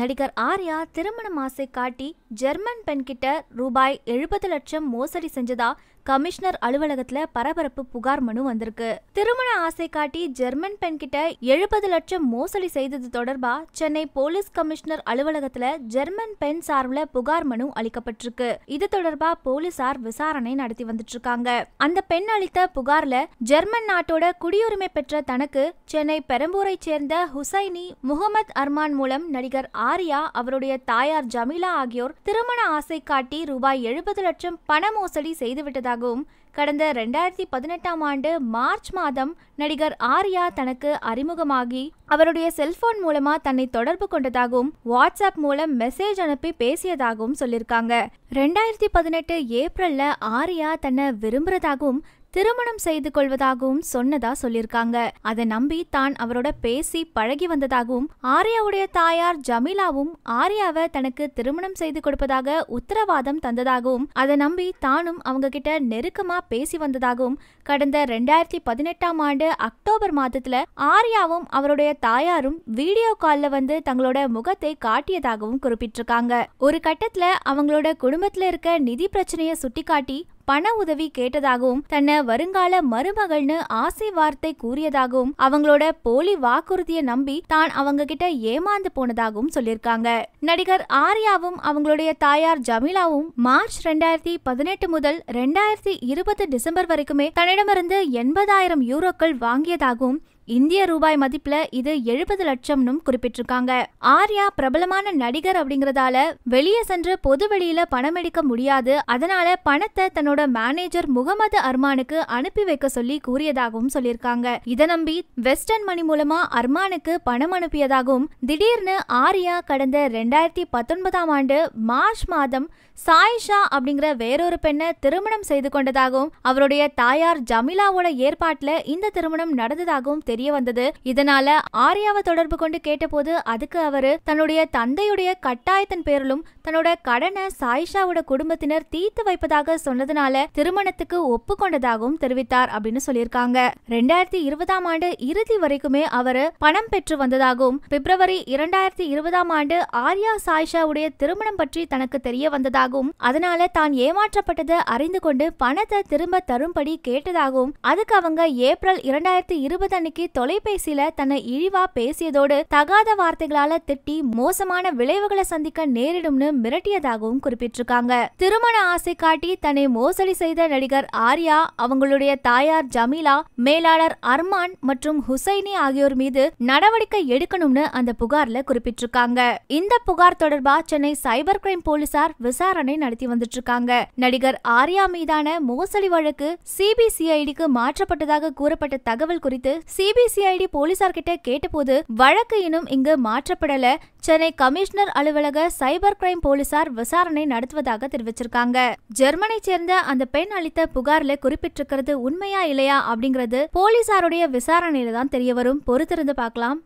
நடிகர் ஆர்யா திருமணம் ஆசை காட்டி ஜெர்மன் பெண்கிட்ட ரூபாய் எழுபது லட்சம் மோசடி செஞ்சதா கமிஷனர் அலுவலகத்துல பரபரப்பு புகார் மனு வந்திருக்கு திருமண ஆசை காட்டி ஜெர்மன் பெண் கிட்ட எழுபது லட்சம் மோசடி செய்தது தொடர்பா சென்னை போலீஸ் கமிஷனர் அலுவலகத்துல ஜெர்மன் பெண் சார்பில் புகார் மனு அளிக்கப்பட்டிருக்கு இது தொடர்பா போலீசார் விசாரணை நடத்தி வந்துட்டு இருக்காங்க அந்த பெண் அளித்த புகார்ல ஜெர்மன் நாட்டோட குடியுரிமை பெற்ற தனக்கு சென்னை பெரம்பூரை சேர்ந்த ஹுசைனி முகமது அர்மான் மூலம் நடிகர் ஆர்யா அவருடைய தாயார் ஜமீலா ஆகியோர் திருமண ஆசை காட்டி ரூபாய் எழுபது லட்சம் பண மோசடி செய்துவிட்டதாகவும் கடந்த ரெண்டாயிரத்தி பதினெட்டாம் ஆண்டு மார்ச் மாதம் நடிகர் ஆர்யா தனக்கு அறிமுகமாகி அவருடைய செல்போன் மூலமா தன்னை தொடர்பு கொண்டதாகவும் வாட்ஸ்அப் மூலம் மெசேஜ் அனுப்பி பேசியதாகவும் சொல்லியிருக்காங்க ரெண்டாயிரத்தி பதினெட்டு ஏப்ரல்ல ஆர்யா தன்னை விரும்புறதாகவும் திருமணம் செய்து கொள்வதாகவும் சொன்னதா சொல்லியிருக்காங்க அதை நம்பி தான் அவரோட பேசி பழகி வந்ததாகவும் ஆர்யாவுடைய தாயார் ஜமீலாவும் ஆர்யாவை தனக்கு திருமணம் செய்து கொடுப்பதாக உத்தரவாதம் தந்ததாகவும் அதை நம்பி தானும் அவங்க கிட்ட நெருக்கமா பேசி வந்ததாகவும் கடந்த ரெண்டாயிரத்தி பதினெட்டாம் ஆண்டு அக்டோபர் மாதத்துல ஆர்யாவும் அவருடைய தாயாரும் வீடியோ கால்ல வந்து தங்களோட முகத்தை காட்டியதாகவும் குறிப்பிட்டிருக்காங்க ஒரு கட்டத்துல அவங்களோட குடும்பத்துல இருக்க நிதி பிரச்சனையை சுட்டிக்காட்டி பண உதவி கேட்டதாகவும் தன்னை வருங்கால மருமகள்னு ஆசை வார்த்தை கூறியதாகவும் அவங்களோட போலி வாக்குறுதியை நம்பி தான் அவங்க கிட்ட ஏமாந்து போனதாகவும் சொல்லியிருக்காங்க நடிகர் ஆர்யாவும் அவங்களுடைய தாயார் ஜமீலாவும் மார்ச் ரெண்டாயிரத்தி பதினெட்டு முதல் ரெண்டாயிரத்தி இருபது டிசம்பர் வரைக்குமே தன்னிடமிருந்து எண்பதாயிரம் யூரோக்கள் வாங்கியதாகவும் இந்திய ரூபாய் மதிப்புல இது எழுபது லட்சம்னும் குறிப்பிட்டிருக்காங்க ஆர்யா பிரபலமான நடிகர் அப்படிங்கறதால வெளியே சென்று பொது வெளியில பணம் எடுக்க முடியாது அதனால பணத்தை தன்னோட மேனேஜர் முகமது அர்மானுக்கு அனுப்பி வைக்க சொல்லி கூறியதாகவும் சொல்லியிருக்காங்க இதை நம்பி வெஸ்டர்ன் மணி மூலமா அர்மானுக்கு பணம் அனுப்பியதாகவும் திடீர்னு ஆர்யா கடந்த ரெண்டாயிரத்தி பத்தொன்பதாம் ஆண்டு மார்ச் மாதம் சாயிஷா அப்படிங்கிற வேறொரு பெண்ணை திருமணம் செய்து கொண்டதாகவும் அவருடைய தாயார் ஜமீலாவோட ஏற்பாட்டுல இந்த திருமணம் நடந்ததாகவும் தெரிய வந்தது இதனால ஆர்யாவை தொடர்பு கொண்டு கேட்டபோது அதுக்கு அவரு தன்னுடைய தந்தையுடைய கட்டாயத்தின் பேரிலும் தன்னோட கடனை சாயிஷாவோட குடும்பத்தினர் தீர்த்து வைப்பதாக சொன்னதுனால திருமணத்துக்கு ஒப்புக்கொண்டதாகவும் தெரிவித்தார் அப்படின்னு சொல்லியிருக்காங்க ரெண்டாயிரத்தி இருபதாம் ஆண்டு இறுதி வரைக்குமே அவரு பணம் பெற்று வந்ததாகவும் பிப்ரவரி இரண்டாயிரத்தி இருபதாம் ஆண்டு ஆர்யா சாயிஷாவுடைய திருமணம் பற்றி தனக்கு தெரிய வந்ததாகவும் அதனால தான் ஏமாற்றப்பட்டதை அறிந்து கொண்டு பணத்தை திரும்ப தரும்படி கேட்டதாகவும் அதுக்கு அவங்க ஏப்ரல் இரண்டாயிரத்தி இருபது அன்னைக்கு தொலைபேசியில தன்னை இழிவா பேசியதோடு தகாத வார்த்தைகளால திட்டி மோசமான விளைவுகளை சந்திக்க நேரிடும்னு மிரட்டியதாகவும் குறிப்பிட்டிருக்காங்க திருமண ஆசை காட்டி தன்னை மோசடி செய்த நடிகர் ஆர்யா அவங்களுடைய தாயார் ஜமீலா மேலாளர் அர்மான் மற்றும் ஹுசைனி ஆகியோர் மீது நடவடிக்கை எடுக்கணும்னு அந்த புகார்ல குறிப்பிட்டிருக்காங்க இந்த புகார் தொடர்பா சென்னை சைபர் கிரைம் போலீசார் விசாரணை நடத்தி வந்துட்டு இருக்காங்க நடிகர் ஆர்யா மீதான மோசடி வழக்கு சிபிசிஐடிக்கு மாற்றப்பட்டதாக கூறப்பட்ட தகவல் குறித்து சிபி சிபிசிஐடி போலீசார்கிட்ட கேட்டபோது வழக்கு இன்னும் இங்கு மாற்றப்படல சென்னை கமிஷனர் அலுவலக சைபர் கிரைம் போலீசார் விசாரணை நடத்துவதாக தெரிவிச்சிருக்காங்க ஜெர்மனை சேர்ந்த அந்த பெண் அளித்த புகார்ல குறிப்பிட்டிருக்கிறது உண்மையா இல்லையா அப்படிங்கறது போலீசாருடைய விசாரணையில தான் தெரிய வரும் பொறுத்திருந்து பார்க்கலாம்